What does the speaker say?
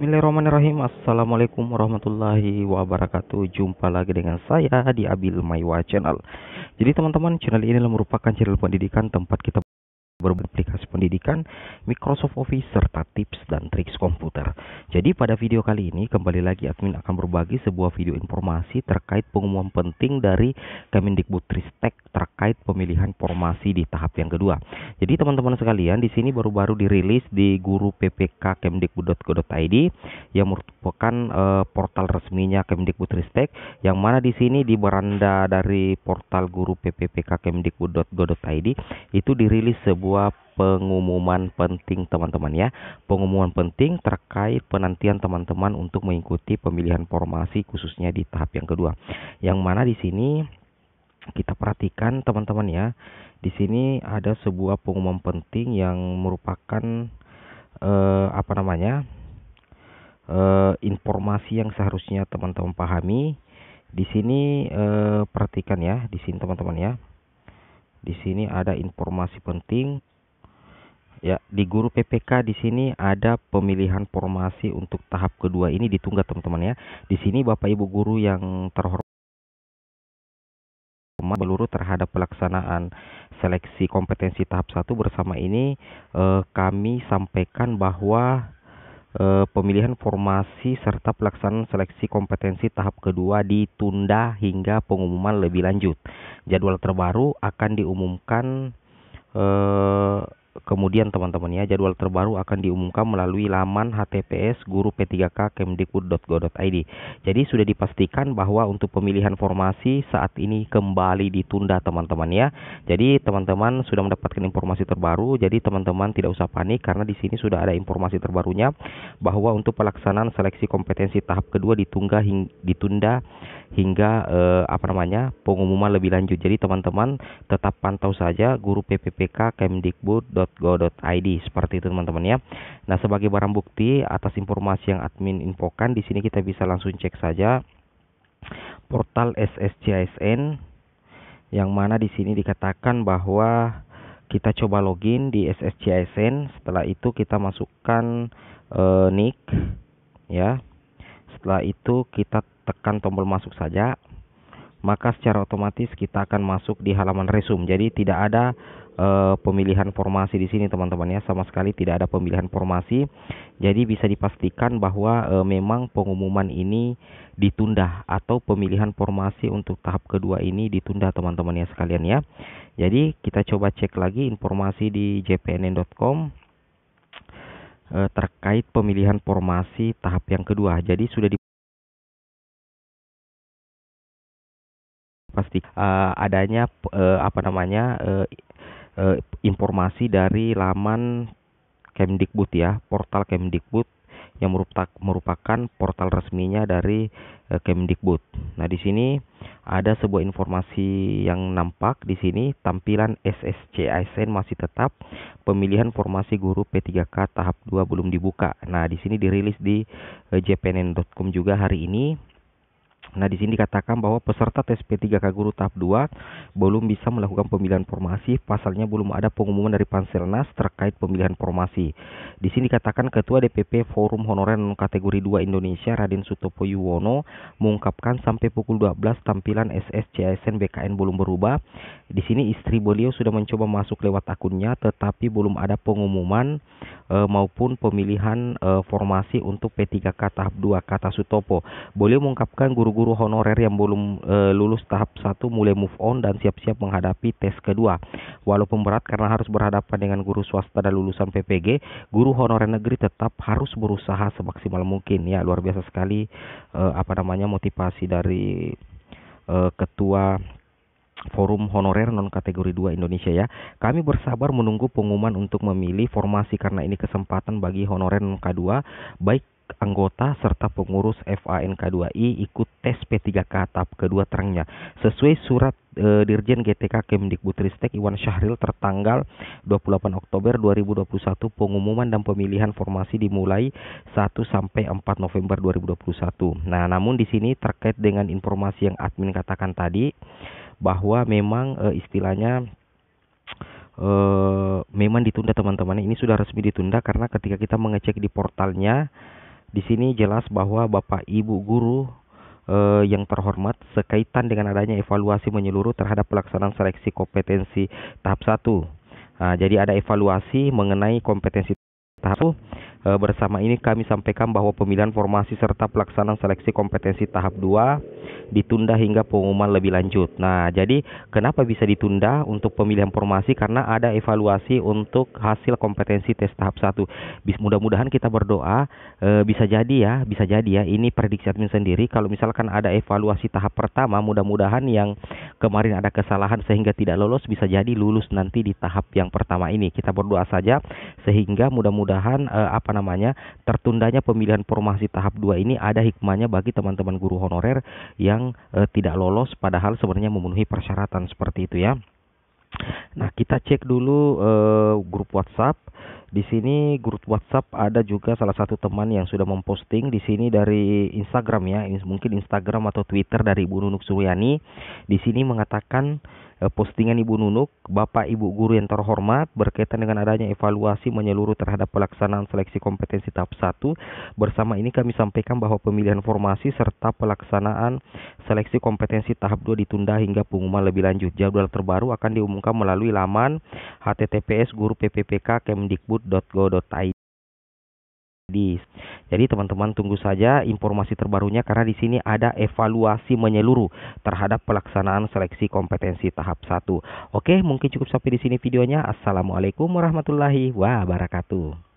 Bismillahirrahmanirrahim Assalamualaikum warahmatullahi wabarakatuh Jumpa lagi dengan saya di Abil Maiwa Channel Jadi teman-teman channel ini merupakan channel pendidikan tempat kita beraplikasi pendidikan, Microsoft Office, serta tips dan triks komputer. Jadi pada video kali ini kembali lagi admin akan berbagi sebuah video informasi terkait pengumuman penting dari Kemendikbudristek terkait pemilihan formasi di tahap yang kedua. Jadi teman-teman sekalian di sini baru-baru dirilis di guru PPK Kemdikbud.go.id yang merupakan uh, portal resminya Kemdikbudristek yang mana di sini di beranda dari portal guru PPK Kemdikbud.go.id itu dirilis sebuah pengumuman penting teman-teman ya. Pengumuman penting terkait penantian teman-teman untuk mengikuti pemilihan formasi khususnya di tahap yang kedua. Yang mana di sini kita perhatikan teman-teman ya. Di sini ada sebuah pengumuman penting yang merupakan eh, apa namanya? Eh, informasi yang seharusnya teman-teman pahami. Di sini eh, perhatikan ya, di sini teman-teman ya. Di sini ada informasi penting Ya, di guru PPK di sini ada pemilihan formasi untuk tahap kedua ini ditunggu teman-teman ya. Di sini Bapak Ibu guru yang terhormat meluru terhadap pelaksanaan seleksi kompetensi tahap 1 bersama ini eh, kami sampaikan bahwa eh, pemilihan formasi serta pelaksanaan seleksi kompetensi tahap kedua ditunda hingga pengumuman lebih lanjut. Jadwal terbaru akan diumumkan eh, Kemudian teman-teman ya, jadwal terbaru akan diumumkan melalui laman https guru p3k kemdikbud.go.id. Jadi sudah dipastikan bahwa untuk pemilihan formasi saat ini kembali ditunda teman-teman ya. Jadi teman-teman sudah mendapatkan informasi terbaru, jadi teman-teman tidak usah panik karena di sini sudah ada informasi terbarunya bahwa untuk pelaksanaan seleksi kompetensi tahap kedua hingga ditunda hingga eh, apa namanya pengumuman lebih lanjut. Jadi teman-teman tetap pantau saja guru PPPK kemdikbud.go.id seperti itu teman-teman ya. Nah sebagai barang bukti atas informasi yang admin infokan di sini kita bisa langsung cek saja portal SSCISN yang mana di sini dikatakan bahwa kita coba login di SSCISN setelah itu kita masukkan e, nick ya setelah itu kita tekan tombol masuk saja maka secara otomatis kita akan masuk di halaman resume. Jadi tidak ada e, pemilihan formasi di sini teman-teman ya, sama sekali tidak ada pemilihan formasi. Jadi bisa dipastikan bahwa e, memang pengumuman ini ditunda atau pemilihan formasi untuk tahap kedua ini ditunda teman-teman ya sekalian ya. Jadi kita coba cek lagi informasi di jpnn.com e, eh, terkait pemilihan formasi tahap yang kedua. Jadi sudah di pasti uh, adanya uh, apa namanya uh, uh, informasi dari laman Kemdikbud ya, portal Kemdikbud yang merupakan portal resminya dari uh, Kemdikbud. Nah, di sini ada sebuah informasi yang nampak di sini tampilan SSC ASN masih tetap pemilihan formasi guru P3K tahap 2 belum dibuka. Nah, di sini dirilis di uh, jpnn.com juga hari ini Nah, di sini dikatakan bahwa peserta tes P3K guru tahap 2 belum bisa melakukan pemilihan formasi, pasalnya belum ada pengumuman dari Panselnas terkait pemilihan formasi. Di sini dikatakan Ketua DPP Forum Honorer Non Kategori 2 Indonesia Raden Sutopo Yuwono mengungkapkan sampai pukul 12 tampilan SS CSN BKN belum berubah. Di sini istri beliau sudah mencoba masuk lewat akunnya tetapi belum ada pengumuman e, maupun pemilihan e, formasi untuk P3K tahap 2 kata Sutopo. Beliau mengungkapkan guru-guru guru honorer yang belum e, lulus tahap 1 mulai move on dan siap-siap menghadapi tes kedua. Walaupun berat karena harus berhadapan dengan guru swasta dan lulusan PPG, guru honorer negeri tetap harus berusaha semaksimal mungkin. Ya, luar biasa sekali e, apa namanya motivasi dari e, ketua Forum Honorer Non Kategori 2 Indonesia ya. Kami bersabar menunggu pengumuman untuk memilih formasi karena ini kesempatan bagi honorer non K2 baik anggota serta pengurus FANK2I ikut tes P3K tahap kedua terangnya sesuai surat e, Dirjen GTK Kemdikbudristek Iwan Syahril tertanggal 28 Oktober 2021 pengumuman dan pemilihan formasi dimulai 1 sampai 4 November 2021. Nah, namun di sini terkait dengan informasi yang admin katakan tadi bahwa memang e, istilahnya Uh, memang ditunda teman-teman. Ini sudah resmi ditunda karena ketika kita mengecek di portalnya di sini jelas bahwa Bapak Ibu guru eh, yang terhormat sekaitan dengan adanya evaluasi menyeluruh terhadap pelaksanaan seleksi kompetensi tahap 1. Nah, jadi ada evaluasi mengenai kompetensi tahap 1 e, bersama ini kami sampaikan bahwa pemilihan formasi serta pelaksanaan seleksi kompetensi tahap 2 ditunda hingga pengumuman lebih lanjut. Nah, jadi kenapa bisa ditunda untuk pemilihan formasi karena ada evaluasi untuk hasil kompetensi tes tahap 1. Mudah-mudahan kita berdoa e, bisa jadi ya, bisa jadi ya. Ini prediksi admin sendiri kalau misalkan ada evaluasi tahap pertama mudah-mudahan yang kemarin ada kesalahan sehingga tidak lolos bisa jadi lulus nanti di tahap yang pertama ini. Kita berdoa saja sehingga mudah-mudahan e, apa apa namanya tertundanya pemilihan formasi tahap 2 ini ada hikmahnya bagi teman-teman guru honorer yang e, tidak lolos padahal sebenarnya memenuhi persyaratan seperti itu ya. Nah, kita cek dulu eh, grup WhatsApp. Di sini grup WhatsApp ada juga salah satu teman yang sudah memposting di sini dari Instagram ya, mungkin Instagram atau Twitter dari Bu Nunuk Suryani. Di sini mengatakan Eh, postingan Ibu Nunuk, Bapak Ibu guru yang terhormat berkaitan dengan adanya evaluasi menyeluruh terhadap pelaksanaan seleksi kompetensi tahap 1. Bersama ini kami sampaikan bahwa pemilihan formasi serta pelaksanaan seleksi kompetensi tahap 2 ditunda hingga pengumuman lebih lanjut. Jadwal terbaru akan diumumkan melalui laman https guru pppk kemdikbud.go.id. Jadi teman-teman tunggu saja informasi terbarunya karena di sini ada evaluasi menyeluruh terhadap pelaksanaan seleksi kompetensi tahap 1. Oke, mungkin cukup sampai di sini videonya. Assalamualaikum warahmatullahi wabarakatuh.